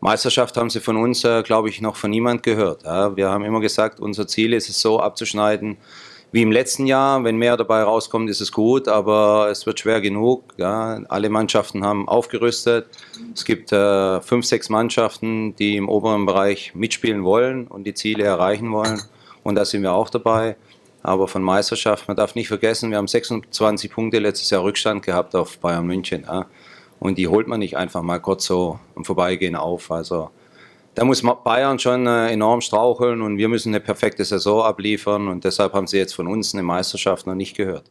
Meisterschaft haben sie von uns, äh, glaube ich, noch von niemand gehört. Ja. Wir haben immer gesagt, unser Ziel ist es so abzuschneiden wie im letzten Jahr. Wenn mehr dabei rauskommt, ist es gut, aber es wird schwer genug. Ja. Alle Mannschaften haben aufgerüstet. Es gibt äh, fünf, sechs Mannschaften, die im oberen Bereich mitspielen wollen und die Ziele erreichen wollen. Und da sind wir auch dabei. Aber von Meisterschaft, man darf nicht vergessen, wir haben 26 Punkte letztes Jahr Rückstand gehabt auf Bayern München. Ja. Und die holt man nicht einfach mal kurz so im Vorbeigehen auf. Also da muss Bayern schon äh, enorm straucheln und wir müssen eine perfekte Saison abliefern. Und deshalb haben sie jetzt von uns eine Meisterschaft noch nicht gehört.